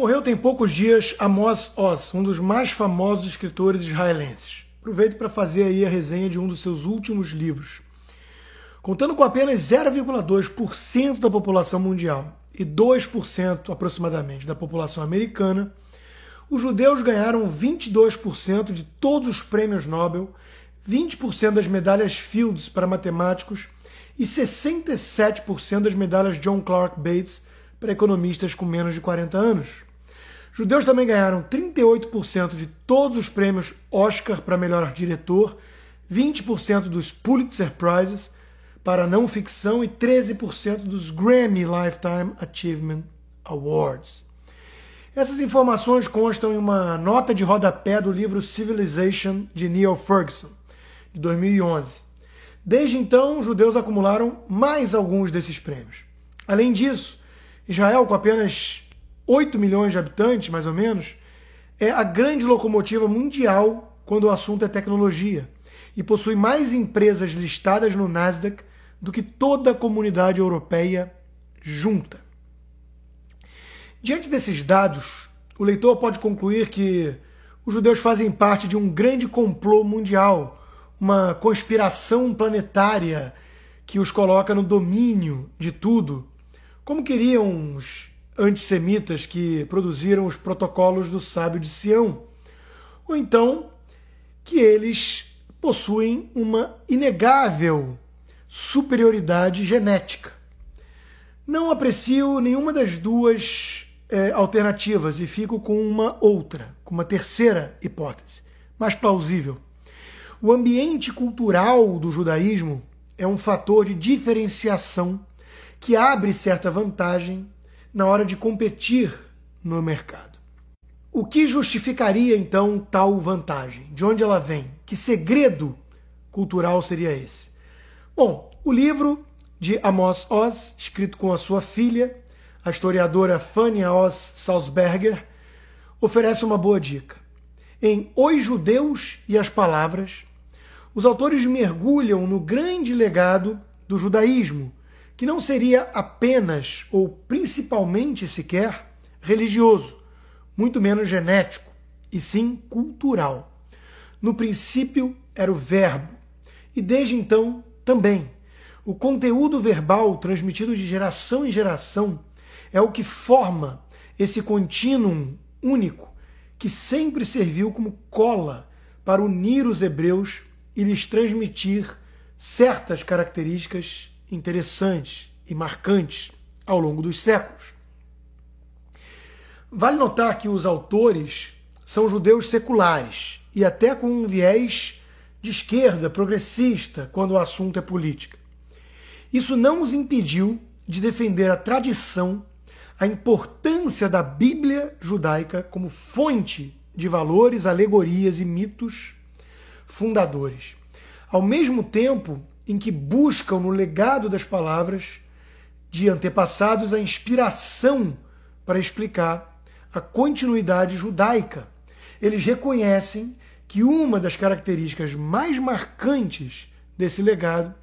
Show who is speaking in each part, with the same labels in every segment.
Speaker 1: Morreu tem poucos dias Amos Oz, um dos mais famosos escritores israelenses. Aproveito para fazer aí a resenha de um dos seus últimos livros. Contando com apenas 0,2% da população mundial e 2% aproximadamente da população americana, os judeus ganharam 22% de todos os prêmios Nobel, 20% das medalhas Fields para matemáticos e 67% das medalhas John Clark Bates para economistas com menos de 40 anos. Judeus também ganharam 38% de todos os prêmios Oscar para melhor diretor, 20% dos Pulitzer Prizes para não ficção e 13% dos Grammy Lifetime Achievement Awards. Essas informações constam em uma nota de rodapé do livro Civilization de Neil Ferguson, de 2011. Desde então, os judeus acumularam mais alguns desses prêmios. Além disso, Israel, com apenas 8 milhões de habitantes, mais ou menos, é a grande locomotiva mundial quando o assunto é tecnologia e possui mais empresas listadas no Nasdaq do que toda a comunidade europeia junta. Diante desses dados, o leitor pode concluir que os judeus fazem parte de um grande complô mundial, uma conspiração planetária que os coloca no domínio de tudo, como queriam os antissemitas que produziram os protocolos do sábio de Sião, ou então que eles possuem uma inegável superioridade genética. Não aprecio nenhuma das duas é, alternativas e fico com uma outra, com uma terceira hipótese, mais plausível. O ambiente cultural do judaísmo é um fator de diferenciação que abre certa vantagem na hora de competir no mercado. O que justificaria então tal vantagem? De onde ela vem? Que segredo cultural seria esse? Bom, o livro de Amos Oz, escrito com a sua filha, a historiadora Fania Oz Salzberger, oferece uma boa dica. Em Os Judeus e as Palavras, os autores mergulham no grande legado do judaísmo, que não seria apenas ou principalmente sequer religioso, muito menos genético, e sim cultural. No princípio era o verbo, e desde então também. O conteúdo verbal transmitido de geração em geração é o que forma esse contínuo único que sempre serviu como cola para unir os hebreus e lhes transmitir certas características interessantes e marcantes ao longo dos séculos. Vale notar que os autores são judeus seculares e até com um viés de esquerda progressista quando o assunto é política. Isso não os impediu de defender a tradição, a importância da Bíblia judaica como fonte de valores, alegorias e mitos fundadores. Ao mesmo tempo em que buscam no legado das palavras de antepassados a inspiração para explicar a continuidade judaica. Eles reconhecem que uma das características mais marcantes desse legado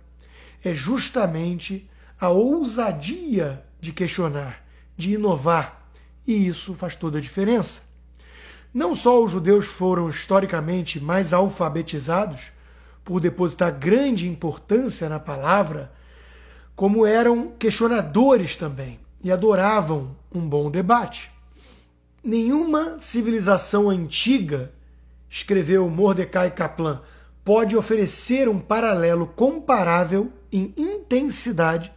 Speaker 1: é justamente a ousadia de questionar, de inovar, e isso faz toda a diferença. Não só os judeus foram historicamente mais alfabetizados, por depositar grande importância na palavra, como eram questionadores também e adoravam um bom debate. Nenhuma civilização antiga, escreveu Mordecai Kaplan, pode oferecer um paralelo comparável em intensidade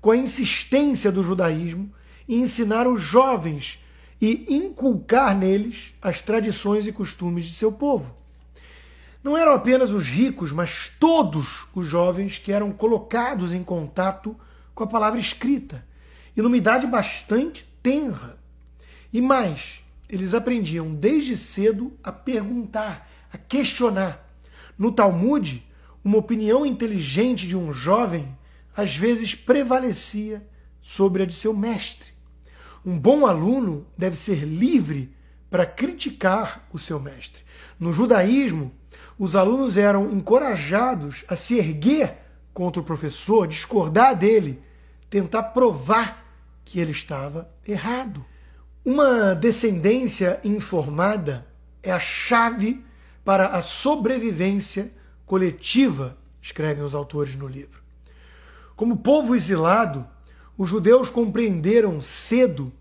Speaker 1: com a insistência do judaísmo em ensinar os jovens e inculcar neles as tradições e costumes de seu povo. Não eram apenas os ricos, mas todos os jovens que eram colocados em contato com a palavra escrita, e numa idade bastante tenra. E mais, eles aprendiam desde cedo a perguntar, a questionar. No Talmud, uma opinião inteligente de um jovem às vezes prevalecia sobre a de seu mestre. Um bom aluno deve ser livre para criticar o seu mestre. No judaísmo, os alunos eram encorajados a se erguer contra o professor, discordar dele, tentar provar que ele estava errado. Uma descendência informada é a chave para a sobrevivência coletiva, escrevem os autores no livro. Como povo exilado, os judeus compreenderam cedo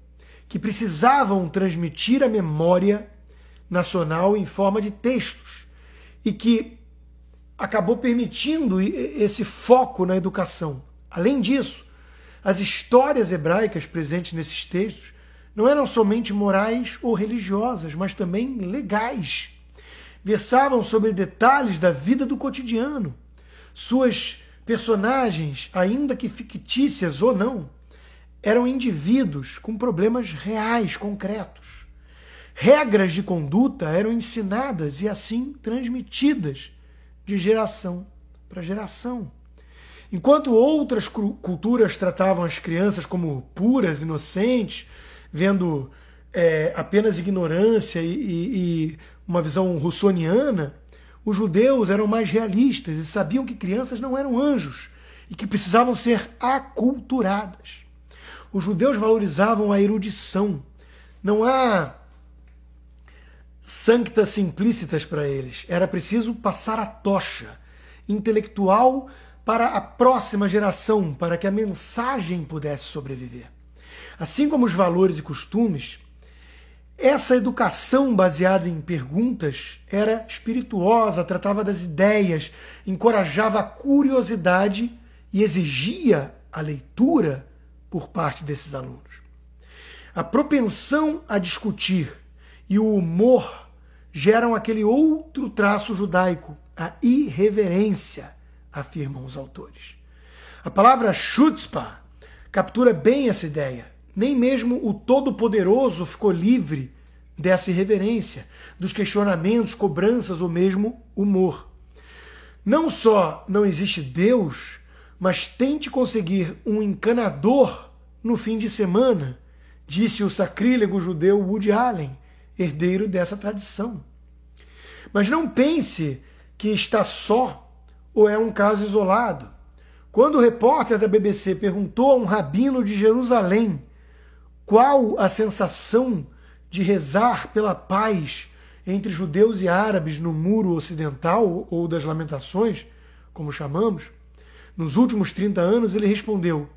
Speaker 1: que precisavam transmitir a memória nacional em forma de textos e que acabou permitindo esse foco na educação. Além disso, as histórias hebraicas presentes nesses textos não eram somente morais ou religiosas, mas também legais. Versavam sobre detalhes da vida do cotidiano. Suas personagens, ainda que fictícias ou não, eram indivíduos com problemas reais, concretos. Regras de conduta eram ensinadas e assim transmitidas de geração para geração. Enquanto outras culturas tratavam as crianças como puras, inocentes, vendo é, apenas ignorância e, e, e uma visão russoniana, os judeus eram mais realistas e sabiam que crianças não eram anjos e que precisavam ser aculturadas. Os judeus valorizavam a erudição. Não há sancta simplicitas para eles. Era preciso passar a tocha intelectual para a próxima geração, para que a mensagem pudesse sobreviver. Assim como os valores e costumes, essa educação baseada em perguntas era espirituosa, tratava das ideias, encorajava a curiosidade e exigia a leitura por parte desses alunos. A propensão a discutir e o humor geram aquele outro traço judaico, a irreverência, afirmam os autores. A palavra chutzpah captura bem essa ideia. Nem mesmo o Todo-Poderoso ficou livre dessa irreverência, dos questionamentos, cobranças ou mesmo humor. Não só não existe Deus, mas tente conseguir um encanador no fim de semana, disse o sacrílego judeu Woody Allen herdeiro dessa tradição. Mas não pense que está só ou é um caso isolado. Quando o repórter da BBC perguntou a um rabino de Jerusalém qual a sensação de rezar pela paz entre judeus e árabes no muro ocidental ou das lamentações, como chamamos, nos últimos 30 anos, ele respondeu: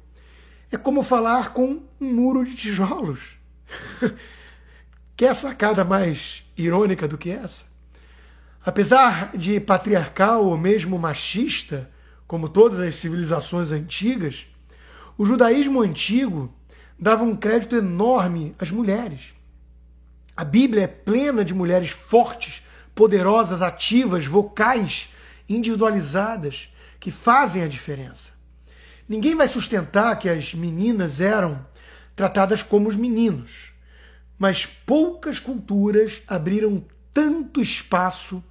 Speaker 1: é como falar com um muro de tijolos. Quer é sacada mais irônica do que essa? Apesar de patriarcal ou mesmo machista, como todas as civilizações antigas, o judaísmo antigo dava um crédito enorme às mulheres. A Bíblia é plena de mulheres fortes, poderosas, ativas, vocais, individualizadas, que fazem a diferença. Ninguém vai sustentar que as meninas eram tratadas como os meninos mas poucas culturas abriram tanto espaço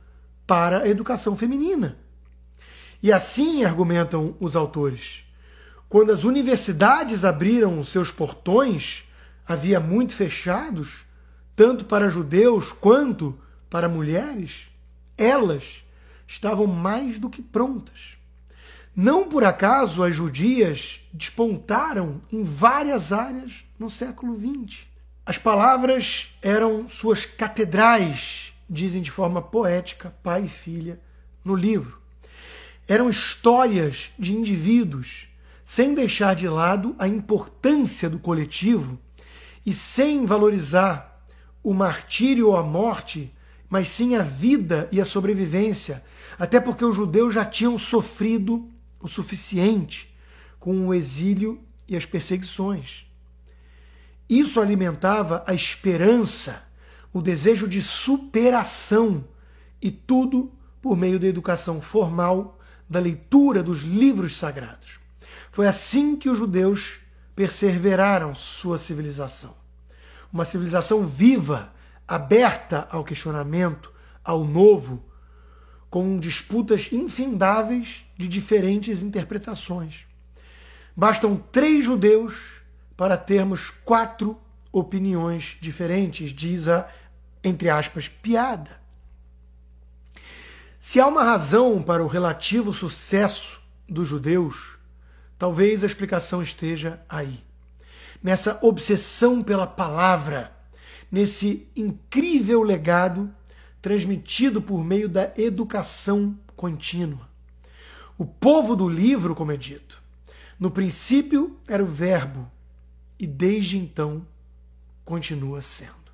Speaker 1: para a educação feminina. E assim argumentam os autores. Quando as universidades abriram seus portões, havia muito fechados, tanto para judeus quanto para mulheres, elas estavam mais do que prontas. Não por acaso as judias despontaram em várias áreas no século XX. As palavras eram suas catedrais, dizem de forma poética pai e filha no livro. Eram histórias de indivíduos, sem deixar de lado a importância do coletivo e sem valorizar o martírio ou a morte, mas sim a vida e a sobrevivência, até porque os judeus já tinham sofrido o suficiente com o exílio e as perseguições. Isso alimentava a esperança, o desejo de superação, e tudo por meio da educação formal, da leitura dos livros sagrados. Foi assim que os judeus perseveraram sua civilização. Uma civilização viva, aberta ao questionamento, ao novo, com disputas infindáveis de diferentes interpretações. Bastam três judeus para termos quatro opiniões diferentes, diz a, entre aspas, piada. Se há uma razão para o relativo sucesso dos judeus, talvez a explicação esteja aí. Nessa obsessão pela palavra, nesse incrível legado transmitido por meio da educação contínua. O povo do livro, como é dito, no princípio era o Verbo, e desde então continua sendo.